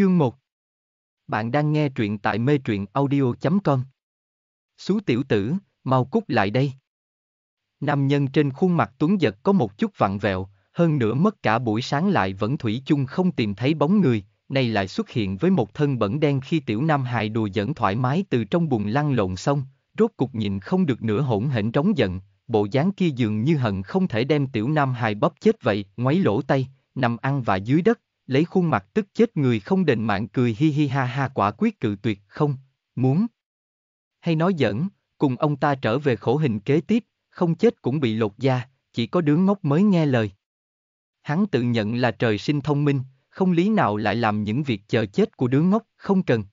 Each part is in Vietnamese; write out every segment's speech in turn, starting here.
Chương 1 Bạn đang nghe truyện tại mê truyện audio.com Xú tiểu tử, mau cút lại đây. Nam nhân trên khuôn mặt tuấn giật có một chút vặn vẹo, hơn nữa mất cả buổi sáng lại vẫn thủy chung không tìm thấy bóng người, nay lại xuất hiện với một thân bẩn đen khi tiểu nam hài đùa giỡn thoải mái từ trong bùn lăn lộn xong, rốt cục nhìn không được nữa hỗn hển trống giận, bộ dáng kia dường như hận không thể đem tiểu nam hài bóp chết vậy, ngoáy lỗ tay, nằm ăn và dưới đất, lấy khuôn mặt tức chết người không đền mạng cười hi hi ha ha quả quyết cự tuyệt không, muốn. Hay nói giỡn, cùng ông ta trở về khổ hình kế tiếp, không chết cũng bị lột da, chỉ có đứa ngốc mới nghe lời. Hắn tự nhận là trời sinh thông minh, không lý nào lại làm những việc chờ chết của đứa ngốc, không cần.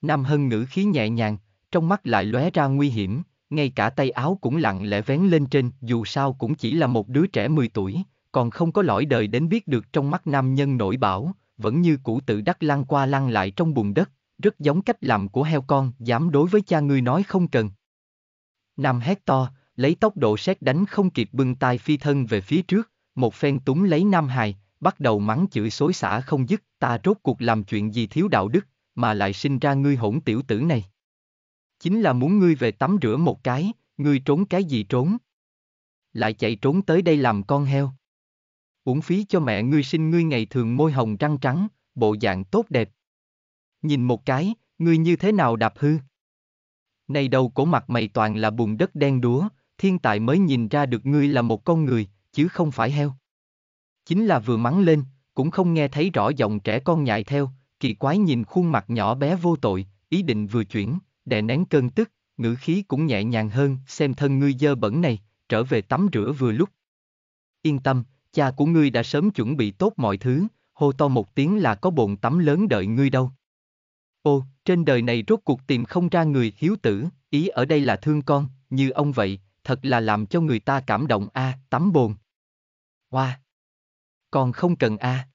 Nam Hân ngữ khí nhẹ nhàng, trong mắt lại lóe ra nguy hiểm, ngay cả tay áo cũng lặng lẽ vén lên trên, dù sao cũng chỉ là một đứa trẻ 10 tuổi, còn không có lõi đời đến biết được trong mắt nam nhân nổi bảo, vẫn như cũ tự đắc lăn qua lăn lại trong bùn đất, rất giống cách làm của heo con, dám đối với cha ngươi nói không cần. Nam hét to, lấy tốc độ xét đánh không kịp bưng tay phi thân về phía trước, một phen túng lấy Nam Hài, bắt đầu mắng chửi xối xả không dứt, ta rốt cuộc làm chuyện gì thiếu đạo đức, mà lại sinh ra ngươi hỗn tiểu tử này. Chính là muốn ngươi về tắm rửa một cái, ngươi trốn cái gì trốn. Lại chạy trốn tới đây làm con heo uổng phí cho mẹ ngươi sinh ngươi ngày thường môi hồng răng trắng, bộ dạng tốt đẹp. Nhìn một cái, ngươi như thế nào đạp hư? Này đầu cổ mặt mày toàn là bùn đất đen đúa, thiên tài mới nhìn ra được ngươi là một con người, chứ không phải heo. Chính là vừa mắng lên, cũng không nghe thấy rõ giọng trẻ con nhại theo, kỳ quái nhìn khuôn mặt nhỏ bé vô tội, ý định vừa chuyển, đè nén cơn tức, ngữ khí cũng nhẹ nhàng hơn, xem thân ngươi dơ bẩn này, trở về tắm rửa vừa lúc. Yên tâm, Cha của ngươi đã sớm chuẩn bị tốt mọi thứ, hô to một tiếng là có bồn tắm lớn đợi ngươi đâu. Ô, trên đời này rốt cuộc tìm không ra người hiếu tử, ý ở đây là thương con, như ông vậy, thật là làm cho người ta cảm động a, à, tắm bồn. Hoa. Wow. Còn không cần a. À.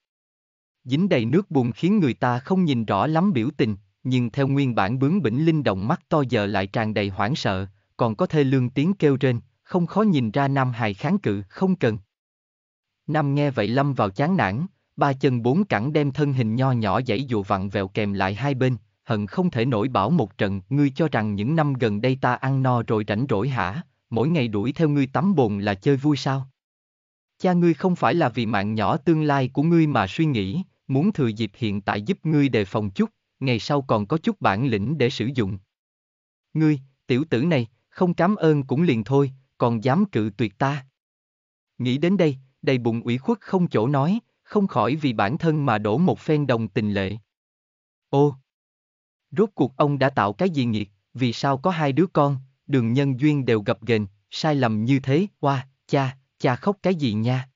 Dính đầy nước bùn khiến người ta không nhìn rõ lắm biểu tình, nhưng theo nguyên bản bướng bỉnh linh động mắt to giờ lại tràn đầy hoảng sợ, còn có thê lương tiếng kêu trên, không khó nhìn ra Nam Hài kháng cự, không cần. Nam nghe vậy lâm vào chán nản, ba chân bốn cẳng đem thân hình nho nhỏ dãy dụ vặn vẹo kèm lại hai bên, hận không thể nổi bảo một trận, ngươi cho rằng những năm gần đây ta ăn no rồi rảnh rỗi hả, mỗi ngày đuổi theo ngươi tắm bồn là chơi vui sao? Cha ngươi không phải là vì mạng nhỏ tương lai của ngươi mà suy nghĩ, muốn thừa dịp hiện tại giúp ngươi đề phòng chút, ngày sau còn có chút bản lĩnh để sử dụng. Ngươi, tiểu tử này, không cảm ơn cũng liền thôi, còn dám cự tuyệt ta. Nghĩ đến đây, đầy bụng ủy khuất không chỗ nói, không khỏi vì bản thân mà đổ một phen đồng tình lệ. Ô! Rốt cuộc ông đã tạo cái gì nghiệt, vì sao có hai đứa con, đường nhân duyên đều gặp ghềnh, sai lầm như thế, oa, cha, cha khóc cái gì nha?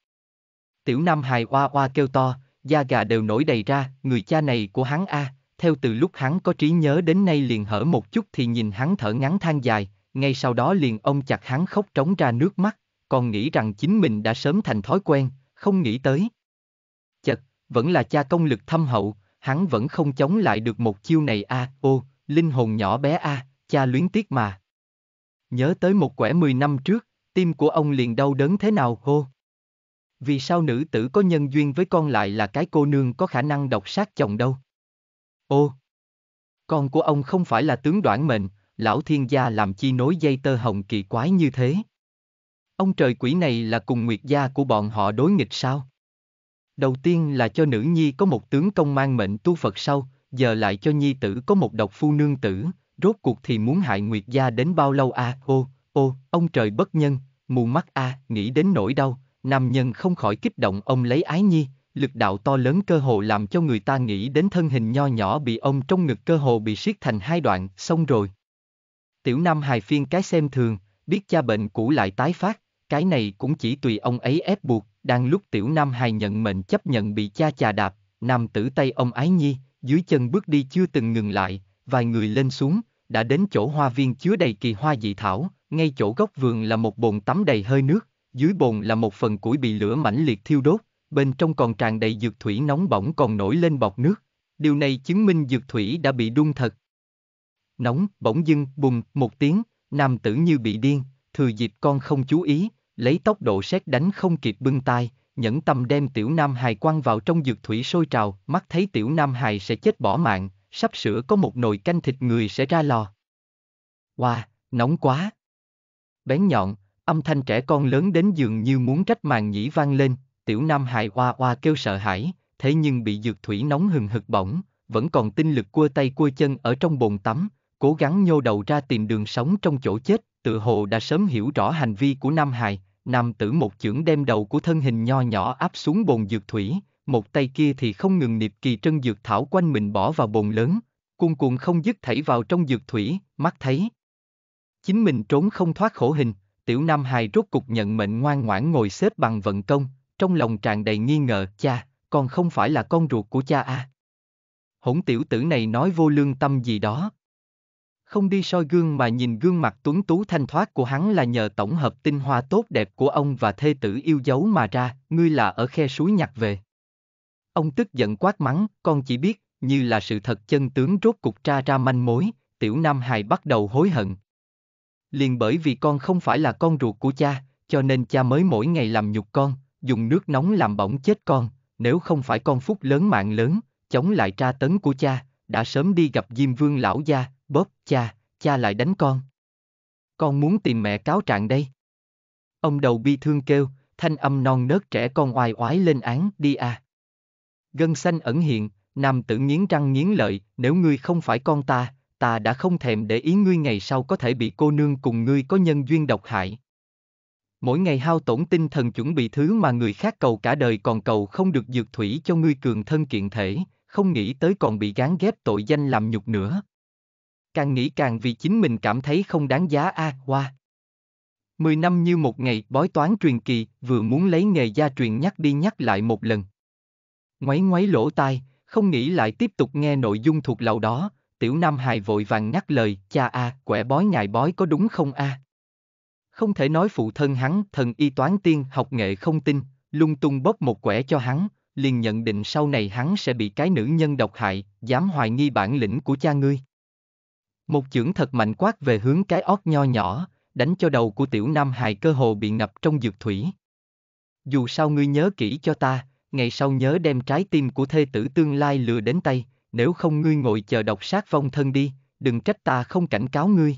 Tiểu Nam hài oa oa kêu to, da gà đều nổi đầy ra, người cha này của hắn a, theo từ lúc hắn có trí nhớ đến nay liền hở một chút thì nhìn hắn thở ngắn than dài, ngay sau đó liền ông chặt hắn khóc trống ra nước mắt còn nghĩ rằng chính mình đã sớm thành thói quen, không nghĩ tới. Chật, vẫn là cha công lực thâm hậu, hắn vẫn không chống lại được một chiêu này a, à, ô, linh hồn nhỏ bé a, à, cha luyến tiếc mà. Nhớ tới một quẻ 10 năm trước, tim của ông liền đau đớn thế nào hô. Vì sao nữ tử có nhân duyên với con lại là cái cô nương có khả năng độc sát chồng đâu? Ô! Con của ông không phải là tướng đoạn mệnh, lão thiên gia làm chi nối dây tơ hồng kỳ quái như thế. Ông trời quỷ này là cùng nguyệt gia của bọn họ đối nghịch sao? Đầu tiên là cho nữ nhi có một tướng công mang mệnh tu Phật sau, giờ lại cho nhi tử có một độc phu nương tử, rốt cuộc thì muốn hại nguyệt gia đến bao lâu a? À? Ô, ô, ông trời bất nhân, mù mắt a, à, nghĩ đến nỗi đau, nam nhân không khỏi kích động ông lấy ái nhi, lực đạo to lớn cơ hồ làm cho người ta nghĩ đến thân hình nho nhỏ bị ông trong ngực cơ hồ bị siết thành hai đoạn, xong rồi. Tiểu Nam hài phiên cái xem thường, biết cha bệnh cũ lại tái phát, cái này cũng chỉ tùy ông ấy ép buộc, đang lúc tiểu nam hài nhận mệnh chấp nhận bị cha chà đạp, nam tử tay ông ái nhi, dưới chân bước đi chưa từng ngừng lại, vài người lên xuống, đã đến chỗ hoa viên chứa đầy kỳ hoa dị thảo, ngay chỗ góc vườn là một bồn tắm đầy hơi nước, dưới bồn là một phần củi bị lửa mãnh liệt thiêu đốt, bên trong còn tràn đầy dược thủy nóng bỏng còn nổi lên bọt nước. Điều này chứng minh dược thủy đã bị đun thật. Nóng, bỗng dưng, bùng, một tiếng, nam tử như bị điên, thừa dịp con không chú ý, lấy tốc độ xét đánh không kịp bưng tai, nhẫn tâm đem tiểu nam hài quăng vào trong dược thủy sôi trào, mắt thấy tiểu nam hài sẽ chết bỏ mạng, sắp sửa có một nồi canh thịt người sẽ ra lò. Wow, nóng quá! Bén nhọn, âm thanh trẻ con lớn đến giường như muốn trách màn nhĩ vang lên, tiểu nam hài oa oa kêu sợ hãi, thế nhưng bị dược thủy nóng hừng hực bỏng, vẫn còn tinh lực cua tay cua chân ở trong bồn tắm, cố gắng nhô đầu ra tìm đường sống trong chỗ chết, tự hồ đã sớm hiểu rõ hành vi của nam hài, nam tử một chưởng đem đầu của thân hình nho nhỏ áp xuống bồn dược thủy, một tay kia thì không ngừng niệm kỳ trân dược thảo quanh mình bỏ vào bồn lớn, cuồn cuộn không dứt thảy vào trong dược thủy, mắt thấy. Chính mình trốn không thoát khổ hình, tiểu nam hài rốt cục nhận mệnh ngoan ngoãn ngồi xếp bằng vận công, trong lòng tràn đầy nghi ngờ, cha, con không phải là con ruột của cha à. Hỗn tiểu tử này nói vô lương tâm gì đó, không đi soi gương mà nhìn gương mặt tuấn tú thanh thoát của hắn là nhờ tổng hợp tinh hoa tốt đẹp của ông và thê tử yêu dấu mà ra, ngươi là ở khe suối nhặt về. Ông tức giận quát mắng, con chỉ biết, như là sự thật chân tướng rốt cục tra ra manh mối, tiểu Nam Hài bắt đầu hối hận. Liền bởi vì con không phải là con ruột của cha, cho nên cha mới mỗi ngày làm nhục con, dùng nước nóng làm bỏng chết con, nếu không phải con phúc lớn mạng lớn, chống lại tra tấn của cha, đã sớm đi gặp Diêm Vương lão gia, Bóp, cha, cha lại đánh con. Con muốn tìm mẹ cáo trạng đây. Ông đầu bi thương kêu, thanh âm non nớt trẻ con oai oái lên án, đi à. Gân xanh ẩn hiện, nam tử nghiến răng nghiến lợi, nếu ngươi không phải con ta, ta đã không thèm để ý ngươi ngày sau có thể bị cô nương cùng ngươi có nhân duyên độc hại. Mỗi ngày hao tổn tinh thần chuẩn bị thứ mà người khác cầu cả đời còn cầu không được dược thủy cho ngươi cường thân kiện thể, không nghĩ tới còn bị gán ghép tội danh làm nhục nữa càng nghĩ càng vì chính mình cảm thấy không đáng giá a à, hoa. Mười năm như một ngày bói toán truyền kỳ, vừa muốn lấy nghề gia truyền nhắc đi nhắc lại một lần. Ngoáy ngoáy lỗ tai, không nghĩ lại tiếp tục nghe nội dung thuộc lầu đó, tiểu nam hài vội vàng nhắc lời, cha a, à, quẻ bói ngài bói có đúng không a? À? Không thể nói phụ thân hắn, thần y toán tiên, học nghệ không tin, lung tung bóp một quẻ cho hắn, liền nhận định sau này hắn sẽ bị cái nữ nhân độc hại, dám hoài nghi bản lĩnh của cha ngươi. Một chưởng thật mạnh quát về hướng cái ót nho nhỏ, đánh cho đầu của tiểu nam hài cơ hồ bị ngập trong dược thủy. Dù sao ngươi nhớ kỹ cho ta, ngày sau nhớ đem trái tim của thê tử tương lai lừa đến tay, nếu không ngươi ngồi chờ độc sát vong thân đi, đừng trách ta không cảnh cáo ngươi.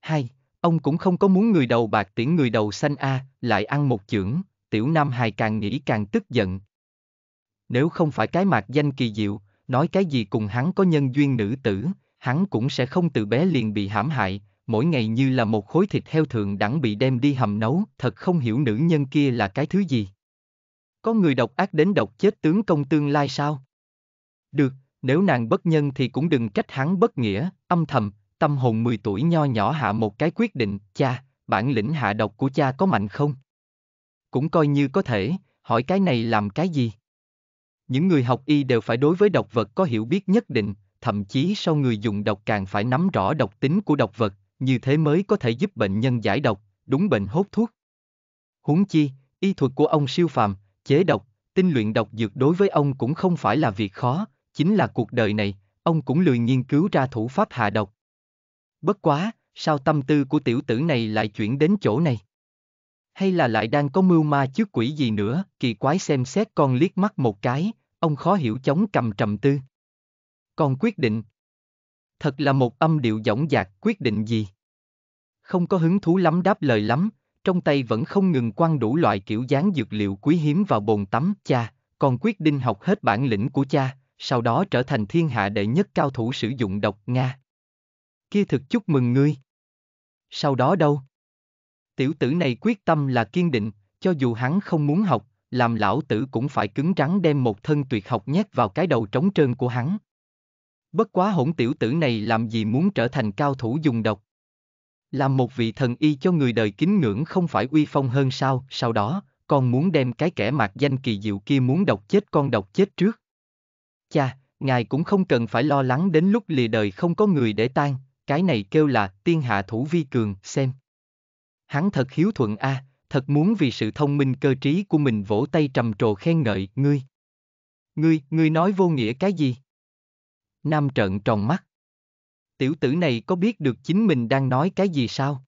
Hai, ông cũng không có muốn người đầu bạc tiễn người đầu xanh a, lại ăn một chưởng, tiểu nam hài càng nghĩ càng tức giận. Nếu không phải cái mạc danh kỳ diệu, nói cái gì cùng hắn có nhân duyên nữ tử, hắn cũng sẽ không từ bé liền bị hãm hại, mỗi ngày như là một khối thịt heo thường đẳng bị đem đi hầm nấu, thật không hiểu nữ nhân kia là cái thứ gì. Có người độc ác đến độc chết tướng công tương lai sao? Được, nếu nàng bất nhân thì cũng đừng trách hắn bất nghĩa, âm thầm, tâm hồn 10 tuổi nho nhỏ hạ một cái quyết định, cha, bản lĩnh hạ độc của cha có mạnh không? Cũng coi như có thể, hỏi cái này làm cái gì? Những người học y đều phải đối với độc vật có hiểu biết nhất định, thậm chí sau người dùng độc càng phải nắm rõ độc tính của độc vật, như thế mới có thể giúp bệnh nhân giải độc, đúng bệnh hốt thuốc. Huống chi, y thuật của ông siêu phàm, chế độc, tinh luyện độc dược đối với ông cũng không phải là việc khó, chính là cuộc đời này, ông cũng lười nghiên cứu ra thủ pháp hạ độc. Bất quá, sao tâm tư của tiểu tử này lại chuyển đến chỗ này? Hay là lại đang có mưu ma trước quỷ gì nữa, kỳ quái xem xét con liếc mắt một cái, ông khó hiểu chống cầm trầm tư con quyết định. Thật là một âm điệu dõng dạc quyết định gì. Không có hứng thú lắm đáp lời lắm, trong tay vẫn không ngừng quăng đủ loại kiểu dáng dược liệu quý hiếm vào bồn tắm, cha, con quyết định học hết bản lĩnh của cha, sau đó trở thành thiên hạ đệ nhất cao thủ sử dụng độc Nga. Kia thực chúc mừng ngươi. Sau đó đâu? Tiểu tử này quyết tâm là kiên định, cho dù hắn không muốn học, làm lão tử cũng phải cứng rắn đem một thân tuyệt học nhét vào cái đầu trống trơn của hắn. Bất quá hỗn tiểu tử này làm gì muốn trở thành cao thủ dùng độc. Làm một vị thần y cho người đời kính ngưỡng không phải uy phong hơn sao, sau đó, con muốn đem cái kẻ mạc danh kỳ diệu kia muốn độc chết con độc chết trước. Cha, ngài cũng không cần phải lo lắng đến lúc lìa đời không có người để tan, cái này kêu là tiên hạ thủ vi cường, xem. Hắn thật hiếu thuận a, à, thật muốn vì sự thông minh cơ trí của mình vỗ tay trầm trồ khen ngợi, ngươi. Ngươi, ngươi nói vô nghĩa cái gì? Nam trợn tròn mắt. Tiểu tử này có biết được chính mình đang nói cái gì sao?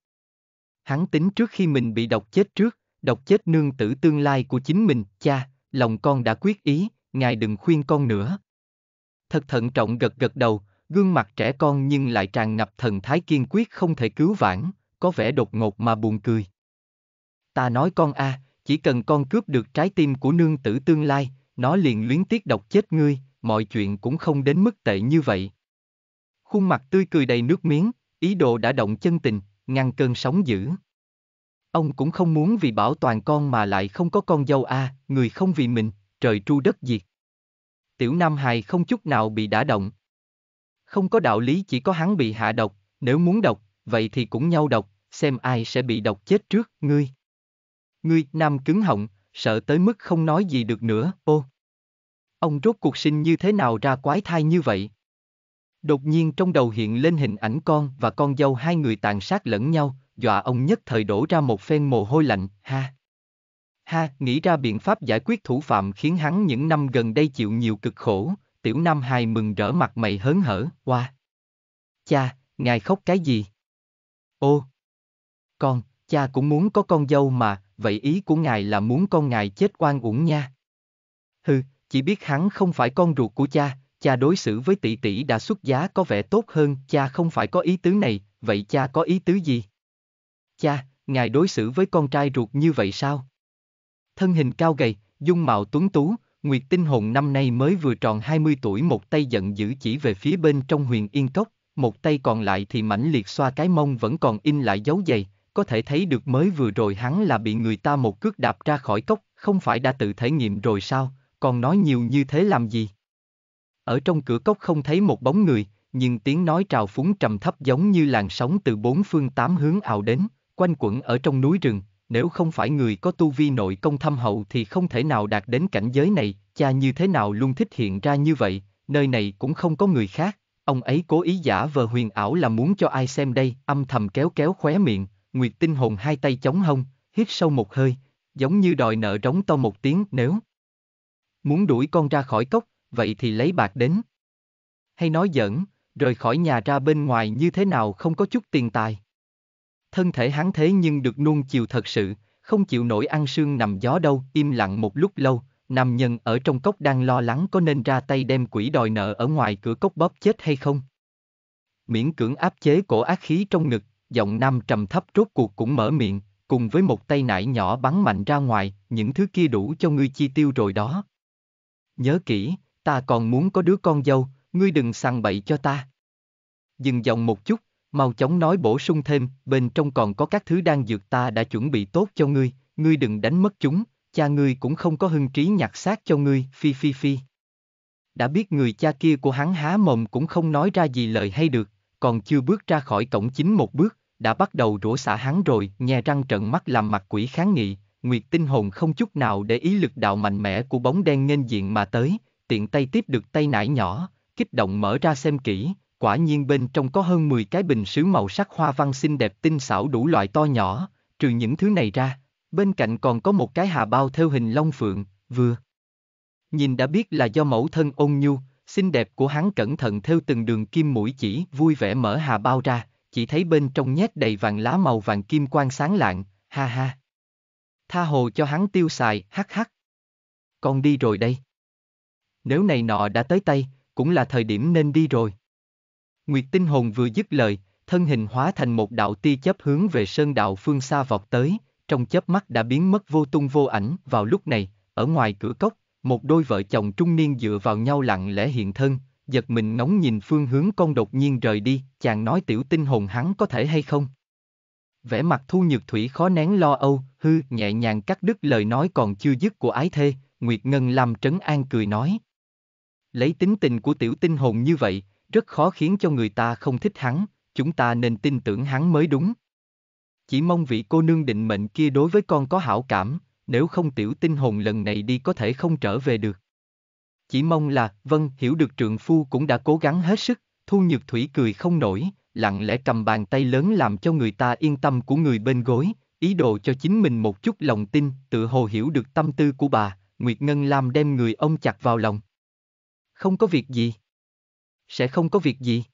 Hắn tính trước khi mình bị độc chết trước, độc chết nương tử tương lai của chính mình, cha, lòng con đã quyết ý, ngài đừng khuyên con nữa. Thật thận trọng gật gật đầu, gương mặt trẻ con nhưng lại tràn ngập thần thái kiên quyết không thể cứu vãn, có vẻ đột ngột mà buồn cười. Ta nói con a, à, chỉ cần con cướp được trái tim của nương tử tương lai, nó liền luyến tiếc độc chết ngươi, mọi chuyện cũng không đến mức tệ như vậy. Khuôn mặt tươi cười đầy nước miếng, ý đồ đã động chân tình, ngăn cơn sóng dữ. Ông cũng không muốn vì bảo toàn con mà lại không có con dâu a, à, người không vì mình, trời tru đất diệt. Tiểu Nam Hài không chút nào bị đả động. Không có đạo lý chỉ có hắn bị hạ độc, nếu muốn độc, vậy thì cũng nhau độc, xem ai sẽ bị độc chết trước, ngươi. Ngươi, Nam cứng họng, sợ tới mức không nói gì được nữa, ô. Ông rốt cuộc sinh như thế nào ra quái thai như vậy? Đột nhiên trong đầu hiện lên hình ảnh con và con dâu hai người tàn sát lẫn nhau, dọa ông nhất thời đổ ra một phen mồ hôi lạnh, ha. Ha, nghĩ ra biện pháp giải quyết thủ phạm khiến hắn những năm gần đây chịu nhiều cực khổ, tiểu nam hài mừng rỡ mặt mày hớn hở, Qua Cha, ngài khóc cái gì? Ô, con, cha cũng muốn có con dâu mà, vậy ý của ngài là muốn con ngài chết oan uổng nha. Hừ, chỉ biết hắn không phải con ruột của cha, cha đối xử với tỷ tỷ đã xuất giá có vẻ tốt hơn, cha không phải có ý tứ này, vậy cha có ý tứ gì? Cha, ngài đối xử với con trai ruột như vậy sao? Thân hình cao gầy, dung mạo tuấn tú, Nguyệt Tinh Hồn năm nay mới vừa tròn 20 tuổi một tay giận dữ chỉ về phía bên trong huyền yên cốc, một tay còn lại thì mãnh liệt xoa cái mông vẫn còn in lại dấu giày, có thể thấy được mới vừa rồi hắn là bị người ta một cước đạp ra khỏi cốc, không phải đã tự thể nghiệm rồi sao, còn nói nhiều như thế làm gì? Ở trong cửa cốc không thấy một bóng người, nhưng tiếng nói trào phúng trầm thấp giống như làn sóng từ bốn phương tám hướng ào đến, quanh quẩn ở trong núi rừng, nếu không phải người có tu vi nội công thâm hậu thì không thể nào đạt đến cảnh giới này, cha như thế nào luôn thích hiện ra như vậy, nơi này cũng không có người khác, ông ấy cố ý giả vờ huyền ảo là muốn cho ai xem đây, âm thầm kéo kéo khóe miệng, Nguyệt Tinh Hồn hai tay chống hông, hít sâu một hơi, giống như đòi nợ trống to một tiếng nếu Muốn đuổi con ra khỏi cốc, vậy thì lấy bạc đến. Hay nói giỡn, rời khỏi nhà ra bên ngoài như thế nào không có chút tiền tài. Thân thể hắn thế nhưng được nuông chiều thật sự, không chịu nổi ăn sương nằm gió đâu, im lặng một lúc lâu, nam nhân ở trong cốc đang lo lắng có nên ra tay đem quỷ đòi nợ ở ngoài cửa cốc bóp chết hay không. Miễn cưỡng áp chế cổ ác khí trong ngực, giọng nam trầm thấp rốt cuộc cũng mở miệng, cùng với một tay nải nhỏ bắn mạnh ra ngoài, những thứ kia đủ cho ngươi chi tiêu rồi đó nhớ kỹ, ta còn muốn có đứa con dâu, ngươi đừng săn bậy cho ta. Dừng dòng một chút, mau chóng nói bổ sung thêm, bên trong còn có các thứ đang dược ta đã chuẩn bị tốt cho ngươi, ngươi đừng đánh mất chúng, cha ngươi cũng không có hưng trí nhặt xác cho ngươi, phi phi phi. Đã biết người cha kia của hắn há mồm cũng không nói ra gì lời hay được, còn chưa bước ra khỏi cổng chính một bước, đã bắt đầu rủa xả hắn rồi, nhè răng trận mắt làm mặt quỷ kháng nghị, Nguyệt Tinh Hồn không chút nào để ý lực đạo mạnh mẽ của bóng đen nghênh diện mà tới, tiện tay tiếp được tay nải nhỏ, kích động mở ra xem kỹ, quả nhiên bên trong có hơn 10 cái bình sứ màu sắc hoa văn xinh đẹp tinh xảo đủ loại to nhỏ, trừ những thứ này ra, bên cạnh còn có một cái hà bao theo hình long phượng, vừa. Nhìn đã biết là do mẫu thân ôn nhu, xinh đẹp của hắn cẩn thận theo từng đường kim mũi chỉ vui vẻ mở hà bao ra, chỉ thấy bên trong nhét đầy vàng lá màu vàng kim quang sáng lạng, ha ha tha hồ cho hắn tiêu xài, hắc hắc. Con đi rồi đây. Nếu này nọ đã tới tay, cũng là thời điểm nên đi rồi. Nguyệt tinh hồn vừa dứt lời, thân hình hóa thành một đạo ti chấp hướng về sơn đạo phương xa vọt tới, trong chớp mắt đã biến mất vô tung vô ảnh. Vào lúc này, ở ngoài cửa cốc, một đôi vợ chồng trung niên dựa vào nhau lặng lẽ hiện thân, giật mình ngóng nhìn phương hướng con đột nhiên rời đi, chàng nói tiểu tinh hồn hắn có thể hay không. Vẻ mặt Thu Nhược Thủy khó nén lo âu, hư nhẹ nhàng cắt đứt lời nói còn chưa dứt của ái thê, Nguyệt Ngân làm trấn an cười nói. Lấy tính tình của tiểu tinh hồn như vậy, rất khó khiến cho người ta không thích hắn, chúng ta nên tin tưởng hắn mới đúng. Chỉ mong vị cô nương định mệnh kia đối với con có hảo cảm, nếu không tiểu tinh hồn lần này đi có thể không trở về được. Chỉ mong là, vâng, hiểu được trượng phu cũng đã cố gắng hết sức, Thu Nhược Thủy cười không nổi, lặng lẽ cầm bàn tay lớn làm cho người ta yên tâm của người bên gối, ý đồ cho chính mình một chút lòng tin, tự hồ hiểu được tâm tư của bà, Nguyệt Ngân Lam đem người ông chặt vào lòng. Không có việc gì. Sẽ không có việc gì.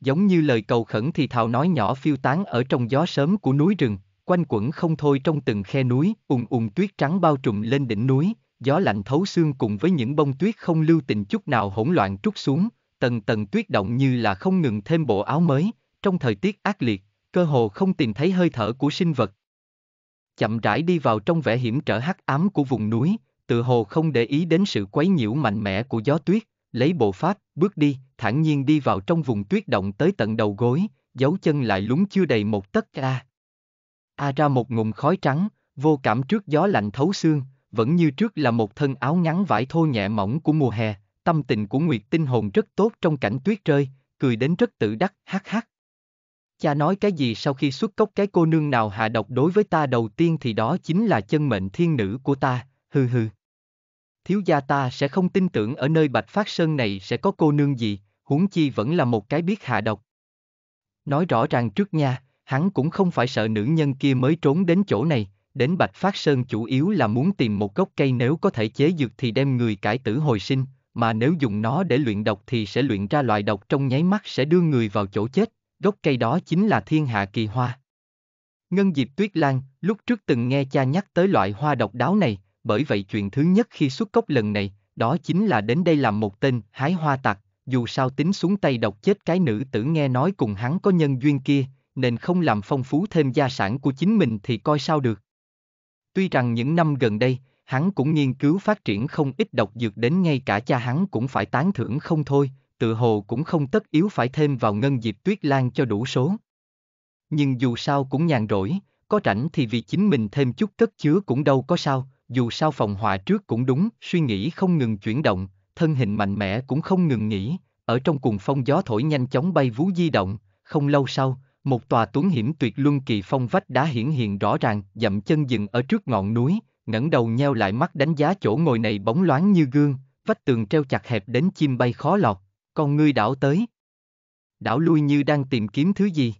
Giống như lời cầu khẩn thì thào nói nhỏ phiêu tán ở trong gió sớm của núi rừng, quanh quẩn không thôi trong từng khe núi, ùn ùn tuyết trắng bao trùm lên đỉnh núi, gió lạnh thấu xương cùng với những bông tuyết không lưu tình chút nào hỗn loạn trút xuống, tần tần tuyết động như là không ngừng thêm bộ áo mới, trong thời tiết ác liệt, cơ hồ không tìm thấy hơi thở của sinh vật. Chậm rãi đi vào trong vẻ hiểm trở hắc ám của vùng núi, tự hồ không để ý đến sự quấy nhiễu mạnh mẽ của gió tuyết, lấy bộ pháp, bước đi, thản nhiên đi vào trong vùng tuyết động tới tận đầu gối, dấu chân lại lúng chưa đầy một tấc a. A ra một ngụm khói trắng, vô cảm trước gió lạnh thấu xương, vẫn như trước là một thân áo ngắn vải thô nhẹ mỏng của mùa hè, tâm tình của Nguyệt Tinh Hồn rất tốt trong cảnh tuyết rơi, cười đến rất tự đắc, hát hát. Cha nói cái gì sau khi xuất cốc cái cô nương nào hạ độc đối với ta đầu tiên thì đó chính là chân mệnh thiên nữ của ta, hừ hừ. Thiếu gia ta sẽ không tin tưởng ở nơi Bạch Phát Sơn này sẽ có cô nương gì, huống chi vẫn là một cái biết hạ độc. Nói rõ ràng trước nha, hắn cũng không phải sợ nữ nhân kia mới trốn đến chỗ này, đến Bạch Phát Sơn chủ yếu là muốn tìm một gốc cây nếu có thể chế dược thì đem người cải tử hồi sinh, mà nếu dùng nó để luyện độc thì sẽ luyện ra loại độc trong nháy mắt sẽ đưa người vào chỗ chết, gốc cây đó chính là thiên hạ kỳ hoa. Ngân Diệp Tuyết Lan, lúc trước từng nghe cha nhắc tới loại hoa độc đáo này, bởi vậy chuyện thứ nhất khi xuất cốc lần này, đó chính là đến đây làm một tên hái hoa tặc, dù sao tính xuống tay độc chết cái nữ tử nghe nói cùng hắn có nhân duyên kia, nên không làm phong phú thêm gia sản của chính mình thì coi sao được. Tuy rằng những năm gần đây, hắn cũng nghiên cứu phát triển không ít độc dược đến ngay cả cha hắn cũng phải tán thưởng không thôi, tự hồ cũng không tất yếu phải thêm vào ngân dịp tuyết lan cho đủ số. Nhưng dù sao cũng nhàn rỗi, có rảnh thì vì chính mình thêm chút cất chứa cũng đâu có sao, dù sao phòng họa trước cũng đúng, suy nghĩ không ngừng chuyển động, thân hình mạnh mẽ cũng không ngừng nghỉ, ở trong cùng phong gió thổi nhanh chóng bay vú di động, không lâu sau, một tòa tuấn hiểm tuyệt luân kỳ phong vách đá hiển hiện rõ ràng, dậm chân dừng ở trước ngọn núi, ngẩng đầu nheo lại mắt đánh giá chỗ ngồi này bóng loáng như gương, vách tường treo chặt hẹp đến chim bay khó lọt, con ngươi đảo tới. Đảo lui như đang tìm kiếm thứ gì.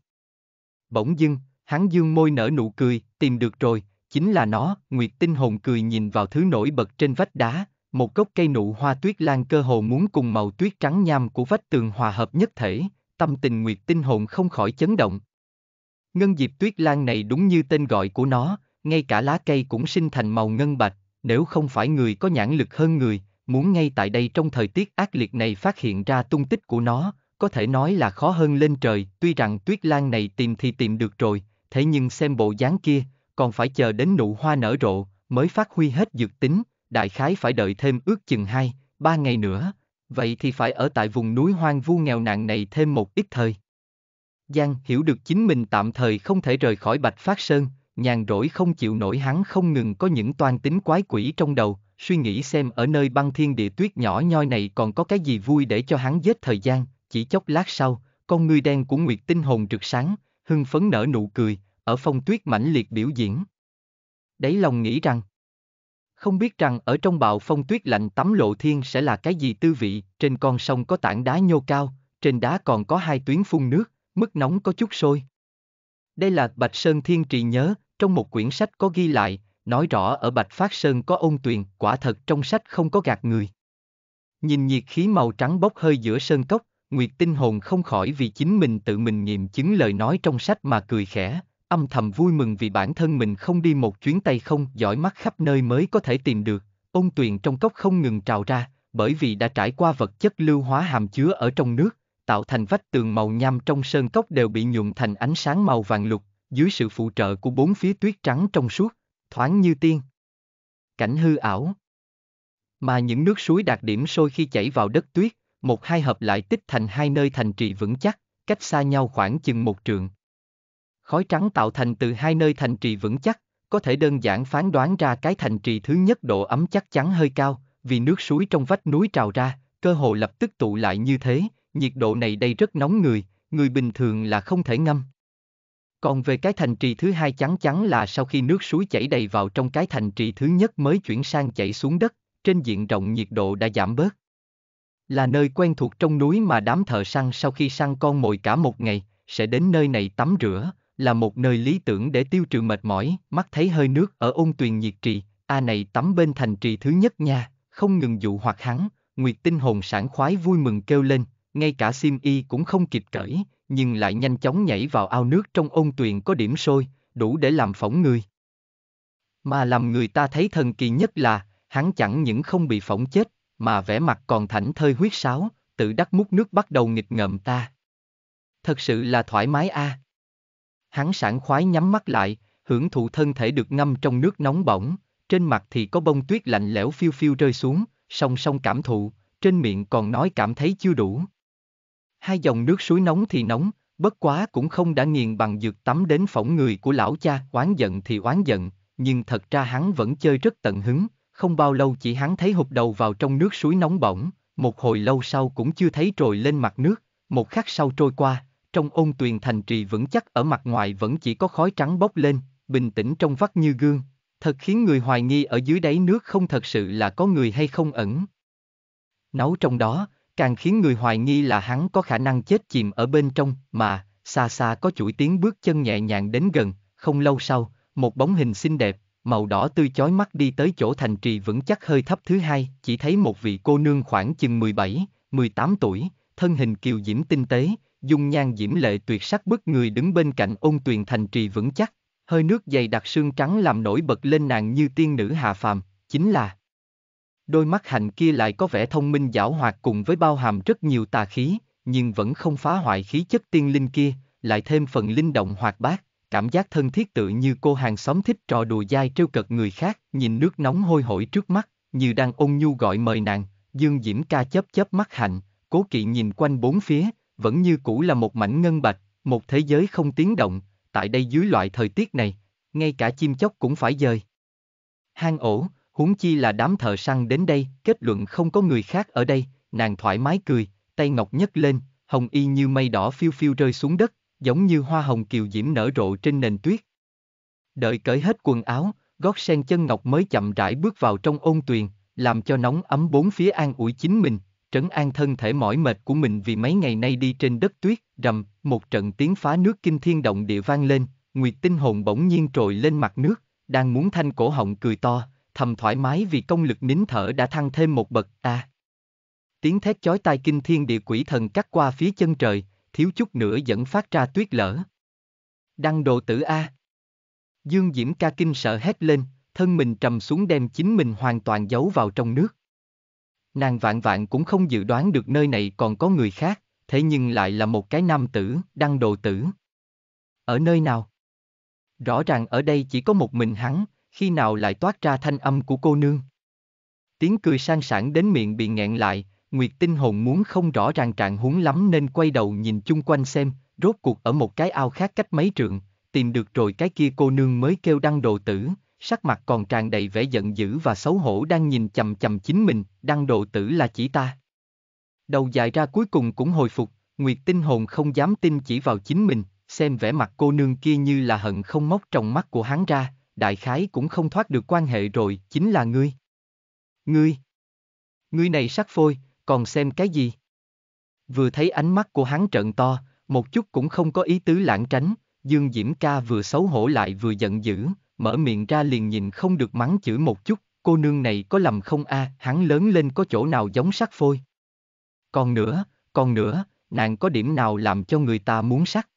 Bỗng dưng, hắn dương môi nở nụ cười, tìm được rồi, chính là nó, Nguyệt Tinh Hồn cười nhìn vào thứ nổi bật trên vách đá, một gốc cây nụ hoa tuyết lan cơ hồ muốn cùng màu tuyết trắng nham của vách tường hòa hợp nhất thể, tâm tình Nguyệt Tinh Hồn không khỏi chấn động. Ngân diệp tuyết lan này đúng như tên gọi của nó, ngay cả lá cây cũng sinh thành màu ngân bạch, nếu không phải người có nhãn lực hơn người, muốn ngay tại đây trong thời tiết ác liệt này phát hiện ra tung tích của nó, có thể nói là khó hơn lên trời, tuy rằng tuyết lan này tìm thì tìm được rồi, thế nhưng xem bộ dáng kia, còn phải chờ đến nụ hoa nở rộ, mới phát huy hết dược tính, đại khái phải đợi thêm ước chừng hai, ba ngày nữa, vậy thì phải ở tại vùng núi hoang vu nghèo nạn này thêm một ít thời. Giang hiểu được chính mình tạm thời không thể rời khỏi Bạch Phát Sơn, nhàn rỗi không chịu nổi hắn không ngừng có những toan tính quái quỷ trong đầu, suy nghĩ xem ở nơi băng thiên địa tuyết nhỏ nhoi này còn có cái gì vui để cho hắn giết thời gian, chỉ chốc lát sau, con ngươi đen của Nguyệt Tinh Hồn rực sáng, hưng phấn nở nụ cười, ở phong tuyết mãnh liệt biểu diễn. Đấy lòng nghĩ rằng, không biết rằng ở trong bạo phong tuyết lạnh tắm lộ thiên sẽ là cái gì tư vị, trên con sông có tảng đá nhô cao, trên đá còn có hai tuyến phun nước, mức nóng có chút sôi. Đây là Bạch Sơn Thiên trì nhớ, trong một quyển sách có ghi lại, nói rõ ở Bạch Phát Sơn có ôn tuyền, quả thật trong sách không có gạt người. Nhìn nhiệt khí màu trắng bốc hơi giữa sơn cốc, Nguyệt Tinh Hồn không khỏi vì chính mình tự mình nghiệm chứng lời nói trong sách mà cười khẽ, âm thầm vui mừng vì bản thân mình không đi một chuyến tay không giỏi mắt khắp nơi mới có thể tìm được, ôn tuyền trong cốc không ngừng trào ra, bởi vì đã trải qua vật chất lưu hóa hàm chứa ở trong nước, tạo thành vách tường màu nham trong sơn cốc đều bị nhuộm thành ánh sáng màu vàng lục, dưới sự phụ trợ của bốn phía tuyết trắng trong suốt, thoáng như tiên. Cảnh hư ảo. Mà những nước suối đạt điểm sôi khi chảy vào đất tuyết, một hai hợp lại tích thành hai nơi thành trì vững chắc, cách xa nhau khoảng chừng một trượng. Khói trắng tạo thành từ hai nơi thành trì vững chắc, có thể đơn giản phán đoán ra cái thành trì thứ nhất độ ấm chắc chắn hơi cao, vì nước suối trong vách núi trào ra, cơ hồ lập tức tụ lại như thế, nhiệt độ này đây rất nóng người, người bình thường là không thể ngâm. Còn về cái thành trì thứ hai chắn chắn là sau khi nước suối chảy đầy vào trong cái thành trì thứ nhất mới chuyển sang chảy xuống đất, trên diện rộng nhiệt độ đã giảm bớt. Là nơi quen thuộc trong núi mà đám thợ săn sau khi săn con mồi cả một ngày, sẽ đến nơi này tắm rửa, là một nơi lý tưởng để tiêu trừ mệt mỏi, mắt thấy hơi nước ở ôn tuyền nhiệt trì, a à này tắm bên thành trì thứ nhất nha, không ngừng dụ hoặc hắn, Nguyệt Tinh hồn sảng khoái vui mừng kêu lên, ngay cả Sim Y cũng không kịp cởi, nhưng lại nhanh chóng nhảy vào ao nước trong ôn tuyền có điểm sôi, đủ để làm phỏng người. Mà làm người ta thấy thần kỳ nhất là, hắn chẳng những không bị phỏng chết, mà vẻ mặt còn thảnh thơi huyết sáo, tự đắc múc nước bắt đầu nghịch ngợm ta. Thật sự là thoải mái a. À. Hắn sảng khoái nhắm mắt lại, hưởng thụ thân thể được ngâm trong nước nóng bỏng, trên mặt thì có bông tuyết lạnh lẽo phiêu phiêu rơi xuống, song song cảm thụ, trên miệng còn nói cảm thấy chưa đủ hai dòng nước suối nóng thì nóng, bất quá cũng không đã nghiền bằng dược tắm đến phỏng người của lão cha, oán giận thì oán giận, nhưng thật ra hắn vẫn chơi rất tận hứng, không bao lâu chỉ hắn thấy hụt đầu vào trong nước suối nóng bỏng, một hồi lâu sau cũng chưa thấy trồi lên mặt nước, một khắc sau trôi qua, trong ôn tuyền thành trì vững chắc ở mặt ngoài vẫn chỉ có khói trắng bốc lên, bình tĩnh trong vắt như gương, thật khiến người hoài nghi ở dưới đáy nước không thật sự là có người hay không ẩn. Nấu trong đó, càng khiến người hoài nghi là hắn có khả năng chết chìm ở bên trong, mà, xa xa có chuỗi tiếng bước chân nhẹ nhàng đến gần, không lâu sau, một bóng hình xinh đẹp, màu đỏ tươi chói mắt đi tới chỗ thành trì vững chắc hơi thấp thứ hai, chỉ thấy một vị cô nương khoảng chừng 17, 18 tuổi, thân hình kiều diễm tinh tế, dung nhan diễm lệ tuyệt sắc bức người đứng bên cạnh ôn tuyền thành trì vững chắc, hơi nước dày đặc sương trắng làm nổi bật lên nàng như tiên nữ hạ phàm, chính là Đôi mắt hạnh kia lại có vẻ thông minh giảo hoạt cùng với bao hàm rất nhiều tà khí, nhưng vẫn không phá hoại khí chất tiên linh kia, lại thêm phần linh động hoạt bát, cảm giác thân thiết tự như cô hàng xóm thích trò đùa dai trêu cợt người khác, nhìn nước nóng hôi hổi trước mắt, như đang ôn nhu gọi mời nàng, Dương Diễm ca chớp chớp mắt hạnh, cố kỵ nhìn quanh bốn phía, vẫn như cũ là một mảnh ngân bạch, một thế giới không tiếng động, tại đây dưới loại thời tiết này, ngay cả chim chóc cũng phải dời. Hang ổ, huống chi là đám thợ săn đến đây, kết luận không có người khác ở đây, nàng thoải mái cười, tay ngọc nhấc lên, hồng y như mây đỏ phiêu phiêu rơi xuống đất, giống như hoa hồng kiều diễm nở rộ trên nền tuyết. Đợi cởi hết quần áo, gót sen chân ngọc mới chậm rãi bước vào trong ôn tuyền, làm cho nóng ấm bốn phía an ủi chính mình, trấn an thân thể mỏi mệt của mình vì mấy ngày nay đi trên đất tuyết, rầm, một trận tiếng phá nước kinh thiên động địa vang lên, Nguyệt tinh hồn bỗng nhiên trồi lên mặt nước, đang muốn thanh cổ họng cười to, thầm thoải mái vì công lực nín thở đã thăng thêm một bậc, a. À. Tiếng thét chói tai kinh thiên địa quỷ thần cắt qua phía chân trời, thiếu chút nữa dẫn phát ra tuyết lở. Đăng đồ tử a. Dương Diễm ca kinh sợ hét lên, thân mình trầm xuống đem chính mình hoàn toàn giấu vào trong nước. Nàng vạn vạn cũng không dự đoán được nơi này còn có người khác, thế nhưng lại là một cái nam tử, đăng đồ tử. Ở nơi nào? Rõ ràng ở đây chỉ có một mình hắn, khi nào lại toát ra thanh âm của cô nương. Tiếng cười sang sảng đến miệng bị nghẹn lại, Nguyệt Tinh Hồn muốn không rõ ràng trạng huống lắm nên quay đầu nhìn chung quanh xem, rốt cuộc ở một cái ao khác cách mấy trượng, tìm được rồi cái kia cô nương mới kêu đăng đồ tử, sắc mặt còn tràn đầy vẻ giận dữ và xấu hổ đang nhìn chầm chầm chính mình, đăng đồ tử là chỉ ta. Đầu dài ra cuối cùng cũng hồi phục, Nguyệt Tinh Hồn không dám tin chỉ vào chính mình, xem vẻ mặt cô nương kia như là hận không móc trong mắt của hắn ra, đại khái cũng không thoát được quan hệ rồi, chính là ngươi. Ngươi! Ngươi này sắc phôi, còn xem cái gì? Vừa thấy ánh mắt của hắn trợn to, một chút cũng không có ý tứ lãng tránh, Dương Diễm ca vừa xấu hổ lại vừa giận dữ, mở miệng ra liền nhìn không được mắng chửi một chút, cô nương này có lầm không a, à? hắn lớn lên có chỗ nào giống sắc phôi. Còn nữa, còn nữa, nàng có điểm nào làm cho người ta muốn sắc.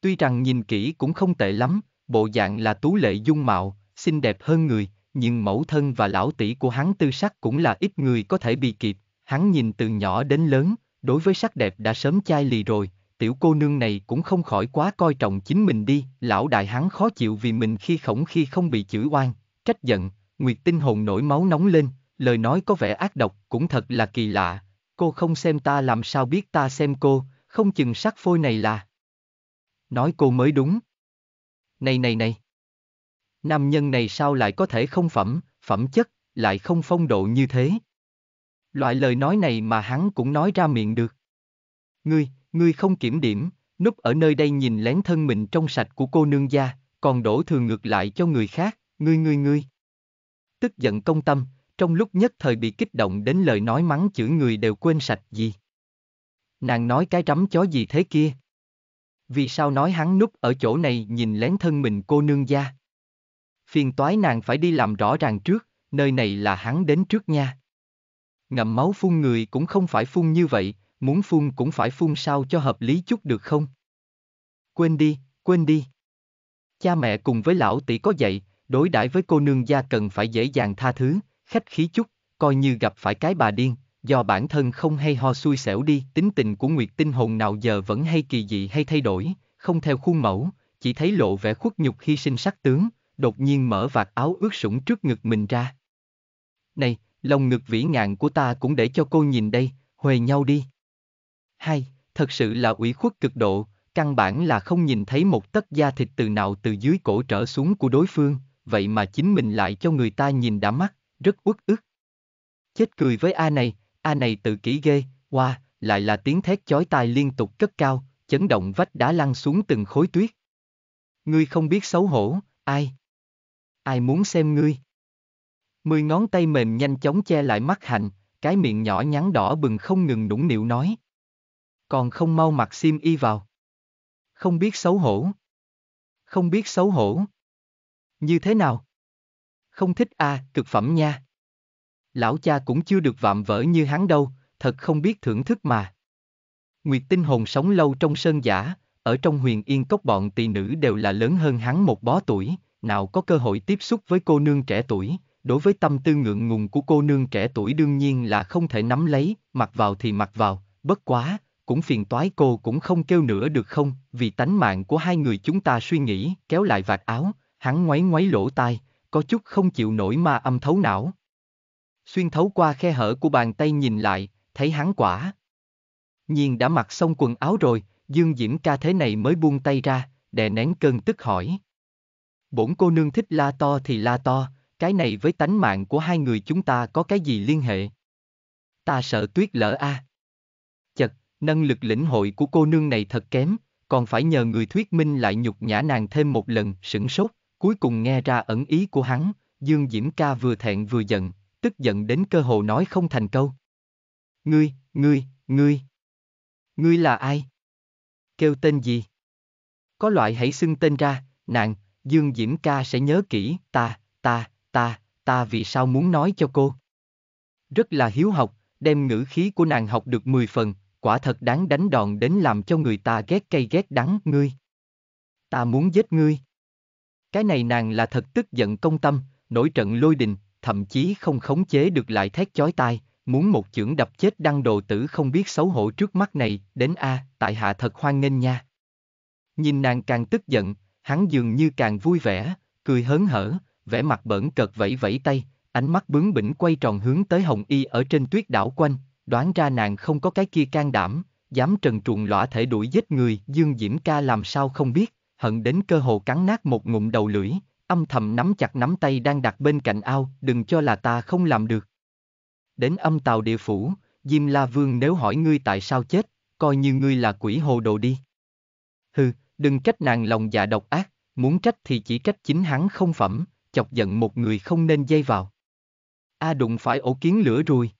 Tuy rằng nhìn kỹ cũng không tệ lắm, bộ dạng là tú lệ dung mạo, xinh đẹp hơn người, nhưng mẫu thân và lão tỷ của hắn tư sắc cũng là ít người có thể bị kịp, hắn nhìn từ nhỏ đến lớn, đối với sắc đẹp đã sớm chai lì rồi, tiểu cô nương này cũng không khỏi quá coi trọng chính mình đi, lão đại hắn khó chịu vì mình khi khổng khi không bị chửi oan, trách giận, Nguyệt Tinh hồn nổi máu nóng lên, lời nói có vẻ ác độc cũng thật là kỳ lạ, cô không xem ta làm sao biết ta xem cô, không chừng sắc phôi này là. Nói cô mới đúng. Này này này. Nam nhân này sao lại có thể không phẩm, phẩm chất, lại không phong độ như thế? Loại lời nói này mà hắn cũng nói ra miệng được. Ngươi, ngươi không kiểm điểm, núp ở nơi đây nhìn lén thân mình trong sạch của cô nương gia, còn đổ thừa ngược lại cho người khác, ngươi ngươi ngươi. Tức giận công tâm, trong lúc nhất thời bị kích động đến lời nói mắng chửi người đều quên sạch gì. Nàng nói cái rắm chó gì thế kia? Vì sao nói hắn núp ở chỗ này nhìn lén thân mình cô nương gia? Phiền toái nàng phải đi làm rõ ràng trước, nơi này là hắn đến trước nha. Ngậm máu phun người cũng không phải phun như vậy, muốn phun cũng phải phun sao cho hợp lý chút được không? Quên đi, quên đi. Cha mẹ cùng với lão tỷ có dạy, đối đãi với cô nương gia cần phải dễ dàng tha thứ, khách khí chút, coi như gặp phải cái bà điên, do bản thân không hay ho xui xẻo đi. Tính tình của Nguyệt Tinh Hồn nào giờ vẫn hay kỳ dị hay thay đổi, không theo khuôn mẫu, chỉ thấy lộ vẻ khuất nhục hy sinh sắc tướng, đột nhiên mở vạt áo ướt sũng trước ngực mình ra. Này, lòng ngực vĩ ngạn của ta cũng để cho cô nhìn đây, huề nhau đi. Hai, thật sự là ủy khuất cực độ, căn bản là không nhìn thấy một tấc da thịt từ nào từ dưới cổ trở xuống của đối phương, vậy mà chính mình lại cho người ta nhìn đã mắt, rất uất ức. Chết cười với A này, a à này tự kỷ ghê, qua, wow, lại là tiếng thét chói tai liên tục cất cao, chấn động vách đá lăn xuống từng khối tuyết. Ngươi không biết xấu hổ, ai? Ai muốn xem ngươi? Mười ngón tay mềm nhanh chóng che lại mắt hạnh, cái miệng nhỏ nhắn đỏ bừng không ngừng nũng nịu nói. Còn không mau mặc sim y vào. Không biết xấu hổ. Không biết xấu hổ. Như thế nào? Không thích à, cực phẩm nha lão cha cũng chưa được vạm vỡ như hắn đâu, thật không biết thưởng thức mà. Nguyệt tinh hồn sống lâu trong sơn giả, ở trong huyền yên cốc bọn tỷ nữ đều là lớn hơn hắn một bó tuổi, nào có cơ hội tiếp xúc với cô nương trẻ tuổi, đối với tâm tư ngượng ngùng của cô nương trẻ tuổi đương nhiên là không thể nắm lấy, mặc vào thì mặc vào, bất quá, cũng phiền toái cô cũng không kêu nữa được không, vì tánh mạng của hai người chúng ta suy nghĩ, kéo lại vạt áo, hắn ngoáy ngoáy lỗ tai, có chút không chịu nổi ma âm thấu não xuyên thấu qua khe hở của bàn tay nhìn lại, thấy hắn quả. Nhiên đã mặc xong quần áo rồi, Dương Diễm ca thế này mới buông tay ra, đè nén cơn tức hỏi. Bổn cô nương thích la to thì la to, cái này với tánh mạng của hai người chúng ta có cái gì liên hệ? Ta sợ tuyết lỡ a. À. Chật, năng lực lĩnh hội của cô nương này thật kém, còn phải nhờ người thuyết minh lại nhục nhã nàng thêm một lần, sửng sốt, cuối cùng nghe ra ẩn ý của hắn, Dương Diễm ca vừa thẹn vừa giận, tức giận đến cơ hồ nói không thành câu. Ngươi, ngươi, ngươi. Ngươi là ai? Kêu tên gì? Có loại hãy xưng tên ra, nàng, Dương Diễm ca sẽ nhớ kỹ, ta, ta, ta, ta vì sao muốn nói cho cô. Rất là hiếu học, đem ngữ khí của nàng học được 10 phần, quả thật đáng đánh đòn đến làm cho người ta ghét cay ghét đắng ngươi. Ta muốn giết ngươi. Cái này nàng là thật tức giận công tâm, nổi trận lôi đình, thậm chí không khống chế được lại thét chói tai, muốn một chưởng đập chết đăng đồ tử không biết xấu hổ trước mắt này, đến a, tại hạ thật hoan nghênh nha. Nhìn nàng càng tức giận, hắn dường như càng vui vẻ, cười hớn hở, vẻ mặt bẩn cợt vẫy vẫy tay, ánh mắt bướng bỉnh quay tròn hướng tới Hồng Y ở trên tuyết đảo quanh, đoán ra nàng không có cái kia can đảm, dám trần truồng lõa thể đuổi giết người, Dương Diễm ca làm sao không biết, hận đến cơ hồ cắn nát một ngụm đầu lưỡi, âm thầm nắm chặt nắm tay đang đặt bên cạnh ao, đừng cho là ta không làm được. Đến âm tàu địa phủ, Diêm La Vương nếu hỏi ngươi tại sao chết, coi như ngươi là quỷ hồ đồ đi. Hừ, đừng trách nàng lòng dạ độc ác, muốn trách thì chỉ trách chính hắn không phẩm, chọc giận một người không nên dây vào. A à đụng phải ổ kiến lửa rồi.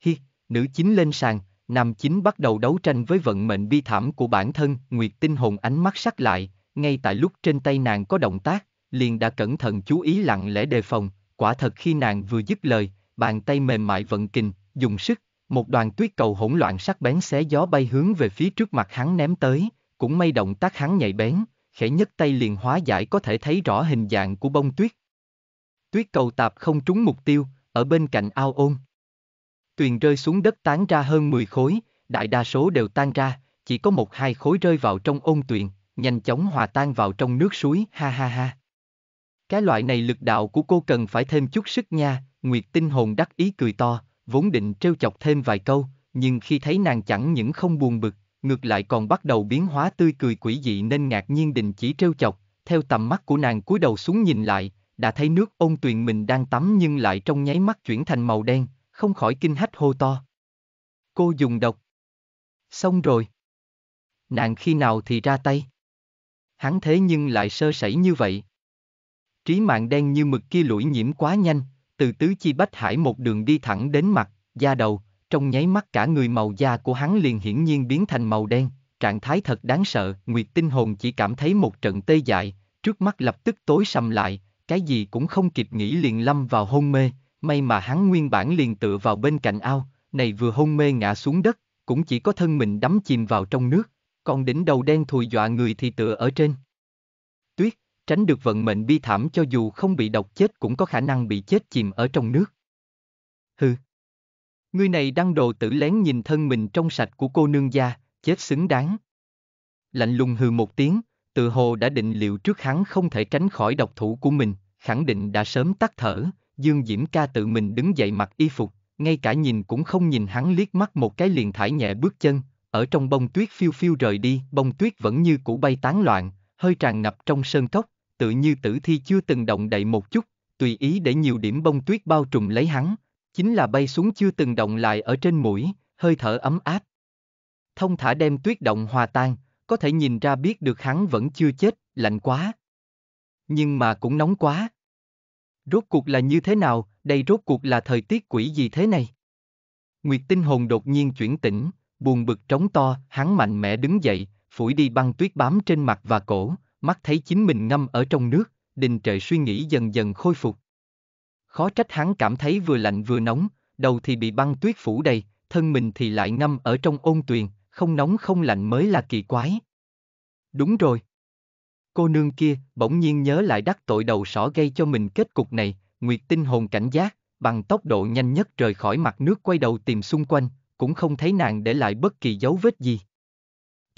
Hi, nữ chính lên sàn, nam chính bắt đầu đấu tranh với vận mệnh bi thảm của bản thân, Nguyệt Tinh hồn ánh mắt sắc lại, ngay tại lúc trên tay nàng có động tác, liền đã cẩn thận chú ý lặng lẽ đề phòng, quả thật khi nàng vừa dứt lời, bàn tay mềm mại vận kình, dùng sức, một đoàn tuyết cầu hỗn loạn sắc bén xé gió bay hướng về phía trước mặt hắn ném tới, cũng may động tác hắn nhạy bén, khẽ nhất tay liền hóa giải có thể thấy rõ hình dạng của bông tuyết. Tuyết cầu tạp không trúng mục tiêu, ở bên cạnh ao ôn. Tuyền rơi xuống đất tán ra hơn 10 khối, đại đa số đều tan ra, chỉ có một hai khối rơi vào trong ôn tuyền, nhanh chóng hòa tan vào trong nước suối, ha ha ha. Cái loại này lực đạo của cô cần phải thêm chút sức nha, Nguyệt tinh hồn đắc ý cười to, vốn định trêu chọc thêm vài câu, nhưng khi thấy nàng chẳng những không buồn bực, ngược lại còn bắt đầu biến hóa tươi cười quỷ dị nên ngạc nhiên đình chỉ trêu chọc, theo tầm mắt của nàng cúi đầu xuống nhìn lại, đã thấy nước ôn tuyền mình đang tắm nhưng lại trong nháy mắt chuyển thành màu đen, không khỏi kinh hách hô to. Cô dùng độc. Xong rồi. Nàng khi nào thì ra tay. Hắn thế nhưng lại sơ sẩy như vậy, trí mạng đen như mực kia lũi nhiễm quá nhanh, từ tứ chi bách hải một đường đi thẳng đến mặt, da đầu, trong nháy mắt cả người màu da của hắn liền hiển nhiên biến thành màu đen, trạng thái thật đáng sợ, Nguyệt Tinh Hồn chỉ cảm thấy một trận tê dại, trước mắt lập tức tối sầm lại, cái gì cũng không kịp nghĩ liền lâm vào hôn mê, may mà hắn nguyên bản liền tựa vào bên cạnh ao, này vừa hôn mê ngã xuống đất, cũng chỉ có thân mình đắm chìm vào trong nước, còn đỉnh đầu đen thùi dọa người thì tựa ở trên tránh được vận mệnh bi thảm cho dù không bị độc chết cũng có khả năng bị chết chìm ở trong nước. Hừ. người này đăng đồ tử lén nhìn thân mình trong sạch của cô nương gia, chết xứng đáng. Lạnh lùng hừ một tiếng, tự hồ đã định liệu trước hắn không thể tránh khỏi độc thủ của mình, khẳng định đã sớm tắt thở, Dương Diễm ca tự mình đứng dậy mặc y phục, ngay cả nhìn cũng không nhìn hắn liếc mắt một cái liền thải nhẹ bước chân, ở trong bông tuyết phiêu phiêu rời đi, bông tuyết vẫn như cũ bay tán loạn, hơi tràn ngập trong sơn cốc, tự như tử thi chưa từng động đậy một chút, tùy ý để nhiều điểm bông tuyết bao trùm lấy hắn, chính là bay xuống chưa từng động lại ở trên mũi, hơi thở ấm áp. Thông thả đem tuyết động hòa tan, có thể nhìn ra biết được hắn vẫn chưa chết, lạnh quá. Nhưng mà cũng nóng quá. Rốt cuộc là như thế nào, đây rốt cuộc là thời tiết quỷ gì thế này? Nguyệt tinh hồn đột nhiên chuyển tỉnh, buồn bực trống to, hắn mạnh mẽ đứng dậy, phủi đi băng tuyết bám trên mặt và cổ, mắt thấy chính mình ngâm ở trong nước, đình trệ suy nghĩ dần dần khôi phục. Khó trách hắn cảm thấy vừa lạnh vừa nóng, đầu thì bị băng tuyết phủ đầy, thân mình thì lại ngâm ở trong ôn tuyền, không nóng không lạnh mới là kỳ quái. Đúng rồi. Cô nương kia bỗng nhiên nhớ lại đắc tội đầu sỏ gây cho mình kết cục này, Nguyệt Tinh hồn cảnh giác, bằng tốc độ nhanh nhất rời khỏi mặt nước quay đầu tìm xung quanh, cũng không thấy nàng để lại bất kỳ dấu vết gì.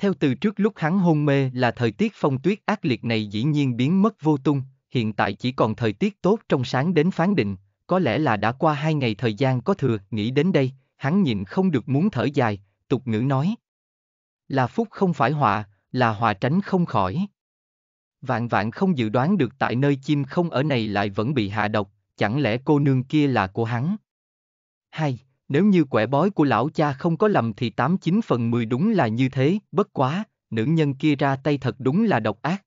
Theo từ trước lúc hắn hôn mê là thời tiết phong tuyết ác liệt này dĩ nhiên biến mất vô tung, hiện tại chỉ còn thời tiết tốt trong sáng đến phán định, có lẽ là đã qua hai ngày thời gian có thừa, nghĩ đến đây, hắn nhịn không được muốn thở dài, tục ngữ nói. Là phúc không phải họa, là họa tránh không khỏi. Vạn vạn không dự đoán được tại nơi chim không ở này lại vẫn bị hạ độc, chẳng lẽ cô nương kia là của hắn? Hai, nếu như quẻ bói của lão cha không có lầm thì 89 phần 10 đúng là như thế, bất quá, nữ nhân kia ra tay thật đúng là độc ác.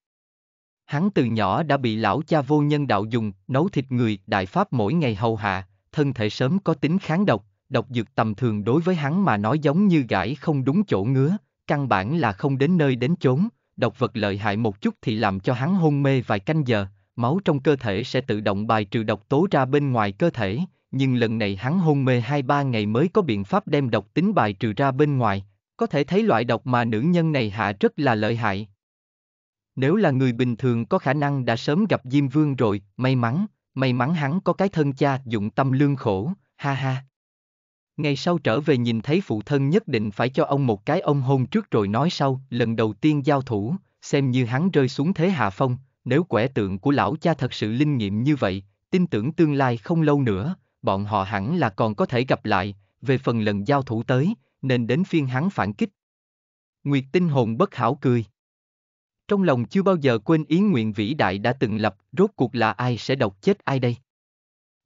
Hắn từ nhỏ đã bị lão cha vô nhân đạo dùng, nấu thịt người, đại pháp mỗi ngày hầu hạ, thân thể sớm có tính kháng độc, độc dược tầm thường đối với hắn mà nói giống như gãi không đúng chỗ ngứa, căn bản là không đến nơi đến chốn, độc vật lợi hại một chút thì làm cho hắn hôn mê vài canh giờ, máu trong cơ thể sẽ tự động bài trừ độc tố ra bên ngoài cơ thể, nhưng lần này hắn hôn mê hai ba ngày mới có biện pháp đem độc tính bài trừ ra bên ngoài, có thể thấy loại độc mà nữ nhân này hạ rất là lợi hại. Nếu là người bình thường có khả năng đã sớm gặp Diêm Vương rồi, may mắn, may mắn hắn có cái thân cha dụng tâm lương khổ, ha ha. Ngày sau trở về nhìn thấy phụ thân nhất định phải cho ông một cái ông hôn trước rồi nói sau, lần đầu tiên giao thủ, xem như hắn rơi xuống thế hạ phong, nếu quẻ tượng của lão cha thật sự linh nghiệm như vậy, tin tưởng tương lai không lâu nữa, bọn họ hẳn là còn có thể gặp lại, về phần lần giao thủ tới, nên đến phiên hắn phản kích. Nguyệt tinh hồn bất hảo cười. Trong lòng chưa bao giờ quên ý nguyện vĩ đại đã từng lập, rốt cuộc là ai sẽ độc chết ai đây?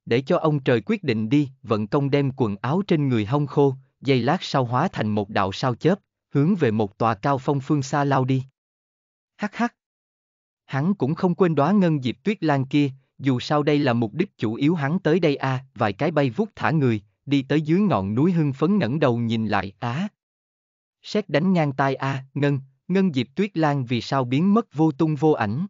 Để cho ông trời quyết định đi, vận công đem quần áo trên người hông khô, dây lát sau hóa thành một đạo sao chớp, hướng về một tòa cao phong phương xa lao đi. Hắc hắc. Hắn cũng không quên đoá ngân dịp tuyết lan kia, dù sao đây là mục đích chủ yếu hắn tới đây a, à, vài cái bay vút thả người, đi tới dưới ngọn núi hưng phấn ngẩng đầu nhìn lại á. Xét đánh ngang tai a, à, ngân, ngân diệp tuyết lan vì sao biến mất vô tung vô ảnh.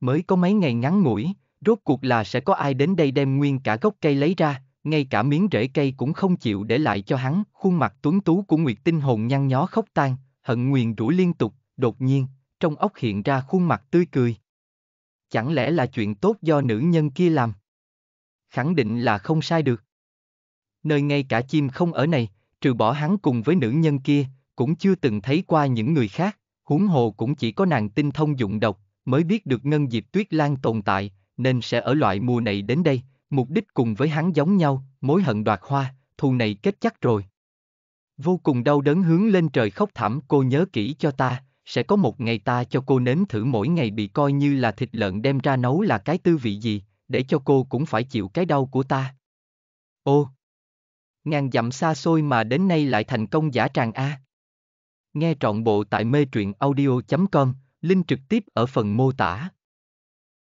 Mới có mấy ngày ngắn ngủi, rốt cuộc là sẽ có ai đến đây đem nguyên cả gốc cây lấy ra, ngay cả miếng rễ cây cũng không chịu để lại cho hắn, khuôn mặt tuấn tú của Nguyệt Tinh hồn nhăn nhó khóc tan, hận nguyền rủa liên tục, đột nhiên, trong óc hiện ra khuôn mặt tươi cười chẳng lẽ là chuyện tốt do nữ nhân kia làm? Khẳng định là không sai được. Nơi ngay cả chim không ở này, trừ bỏ hắn cùng với nữ nhân kia, cũng chưa từng thấy qua những người khác, huống hồ cũng chỉ có nàng tinh thông dụng độc, mới biết được ngân diệp tuyết lan tồn tại, nên sẽ ở loại mùa này đến đây, mục đích cùng với hắn giống nhau, mối hận đoạt hoa, thù này kết chắc rồi. Vô cùng đau đớn hướng lên trời khóc thảm cô nhớ kỹ cho ta, sẽ có một ngày ta cho cô nếm thử mỗi ngày bị coi như là thịt lợn đem ra nấu là cái tư vị gì, để cho cô cũng phải chịu cái đau của ta. Ô! Ngàn dặm xa xôi mà đến nay lại thành công giả tràng A. Nghe trọn bộ tại mê truyện audio.com, link trực tiếp ở phần mô tả.